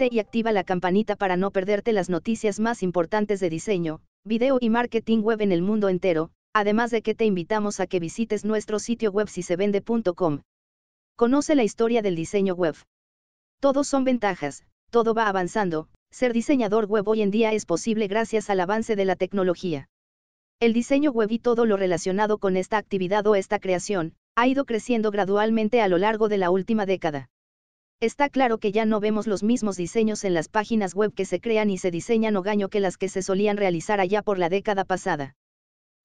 y activa la campanita para no perderte las noticias más importantes de diseño, video y marketing web en el mundo entero, además de que te invitamos a que visites nuestro sitio web si se vende.com. Conoce la historia del diseño web. Todos son ventajas, todo va avanzando, ser diseñador web hoy en día es posible gracias al avance de la tecnología. El diseño web y todo lo relacionado con esta actividad o esta creación, ha ido creciendo gradualmente a lo largo de la última década. Está claro que ya no vemos los mismos diseños en las páginas web que se crean y se diseñan o gaño que las que se solían realizar allá por la década pasada.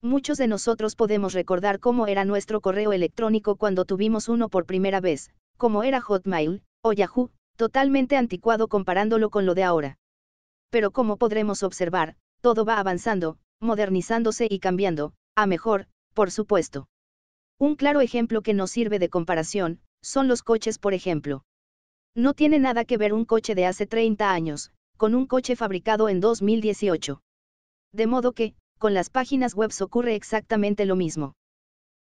Muchos de nosotros podemos recordar cómo era nuestro correo electrónico cuando tuvimos uno por primera vez, como era Hotmail, o Yahoo, totalmente anticuado comparándolo con lo de ahora. Pero como podremos observar, todo va avanzando, modernizándose y cambiando, a mejor, por supuesto. Un claro ejemplo que nos sirve de comparación, son los coches por ejemplo. No tiene nada que ver un coche de hace 30 años, con un coche fabricado en 2018. De modo que, con las páginas web ocurre exactamente lo mismo.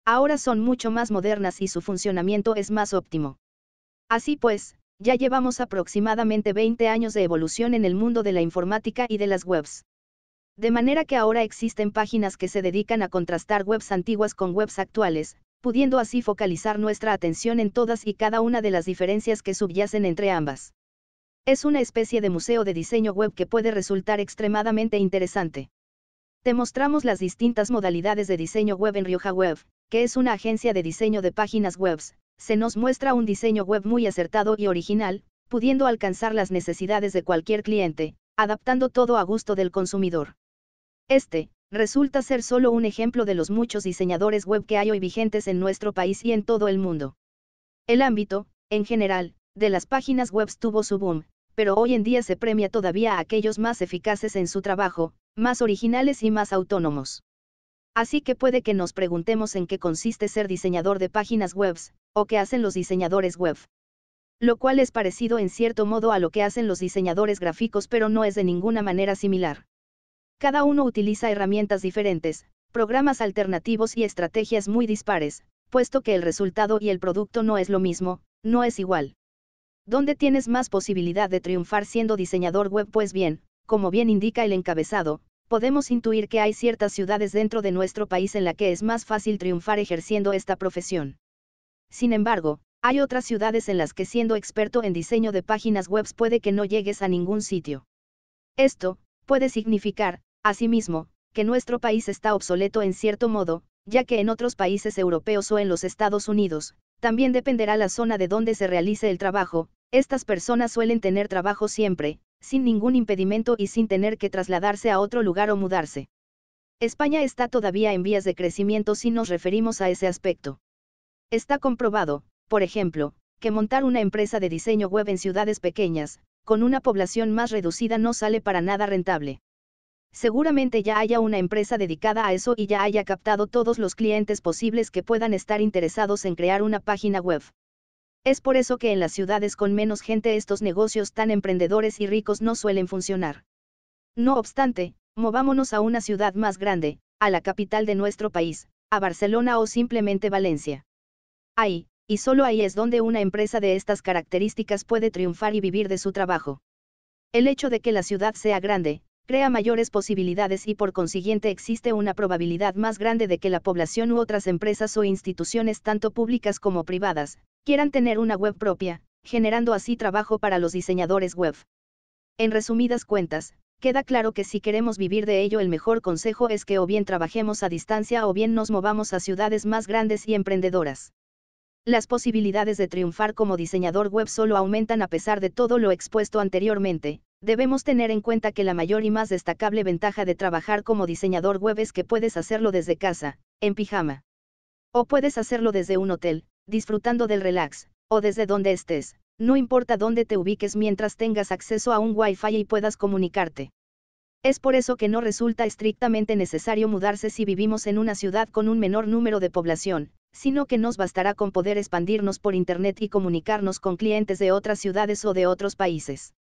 Ahora son mucho más modernas y su funcionamiento es más óptimo. Así pues, ya llevamos aproximadamente 20 años de evolución en el mundo de la informática y de las webs. De manera que ahora existen páginas que se dedican a contrastar webs antiguas con webs actuales, pudiendo así focalizar nuestra atención en todas y cada una de las diferencias que subyacen entre ambas. Es una especie de museo de diseño web que puede resultar extremadamente interesante. Te mostramos las distintas modalidades de diseño web en Rioja Web, que es una agencia de diseño de páginas web. Se nos muestra un diseño web muy acertado y original, pudiendo alcanzar las necesidades de cualquier cliente, adaptando todo a gusto del consumidor. Este, resulta ser solo un ejemplo de los muchos diseñadores web que hay hoy vigentes en nuestro país y en todo el mundo. El ámbito, en general, de las páginas web tuvo su boom, pero hoy en día se premia todavía a aquellos más eficaces en su trabajo, más originales y más autónomos. Así que puede que nos preguntemos en qué consiste ser diseñador de páginas web, o qué hacen los diseñadores web. Lo cual es parecido en cierto modo a lo que hacen los diseñadores gráficos pero no es de ninguna manera similar. Cada uno utiliza herramientas diferentes, programas alternativos y estrategias muy dispares, puesto que el resultado y el producto no es lo mismo, no es igual. ¿Dónde tienes más posibilidad de triunfar siendo diseñador web? Pues bien, como bien indica el encabezado, podemos intuir que hay ciertas ciudades dentro de nuestro país en la que es más fácil triunfar ejerciendo esta profesión. Sin embargo, hay otras ciudades en las que siendo experto en diseño de páginas web puede que no llegues a ningún sitio. Esto, puede significar, Asimismo, que nuestro país está obsoleto en cierto modo, ya que en otros países europeos o en los Estados Unidos, también dependerá la zona de donde se realice el trabajo, estas personas suelen tener trabajo siempre, sin ningún impedimento y sin tener que trasladarse a otro lugar o mudarse. España está todavía en vías de crecimiento si nos referimos a ese aspecto. Está comprobado, por ejemplo, que montar una empresa de diseño web en ciudades pequeñas, con una población más reducida no sale para nada rentable. Seguramente ya haya una empresa dedicada a eso y ya haya captado todos los clientes posibles que puedan estar interesados en crear una página web. Es por eso que en las ciudades con menos gente estos negocios tan emprendedores y ricos no suelen funcionar. No obstante, movámonos a una ciudad más grande, a la capital de nuestro país, a Barcelona o simplemente Valencia. Ahí, y solo ahí es donde una empresa de estas características puede triunfar y vivir de su trabajo. El hecho de que la ciudad sea grande, crea mayores posibilidades y por consiguiente existe una probabilidad más grande de que la población u otras empresas o instituciones tanto públicas como privadas, quieran tener una web propia, generando así trabajo para los diseñadores web. En resumidas cuentas, queda claro que si queremos vivir de ello el mejor consejo es que o bien trabajemos a distancia o bien nos movamos a ciudades más grandes y emprendedoras. Las posibilidades de triunfar como diseñador web solo aumentan a pesar de todo lo expuesto anteriormente, Debemos tener en cuenta que la mayor y más destacable ventaja de trabajar como diseñador web es que puedes hacerlo desde casa, en pijama. O puedes hacerlo desde un hotel, disfrutando del relax, o desde donde estés, no importa dónde te ubiques mientras tengas acceso a un Wi-Fi y puedas comunicarte. Es por eso que no resulta estrictamente necesario mudarse si vivimos en una ciudad con un menor número de población, sino que nos bastará con poder expandirnos por Internet y comunicarnos con clientes de otras ciudades o de otros países.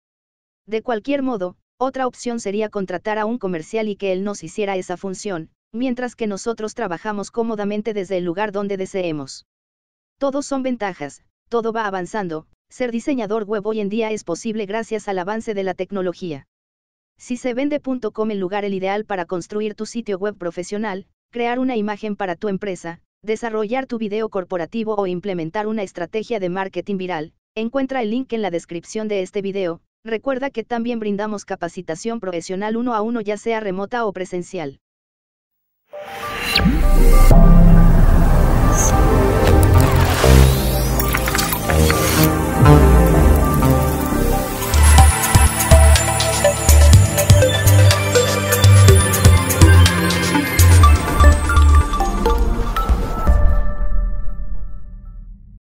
De cualquier modo, otra opción sería contratar a un comercial y que él nos hiciera esa función, mientras que nosotros trabajamos cómodamente desde el lugar donde deseemos. Todos son ventajas, todo va avanzando, ser diseñador web hoy en día es posible gracias al avance de la tecnología. Si se vende.com el lugar el ideal para construir tu sitio web profesional, crear una imagen para tu empresa, desarrollar tu video corporativo o implementar una estrategia de marketing viral, encuentra el link en la descripción de este video, Recuerda que también brindamos capacitación profesional uno a uno ya sea remota o presencial.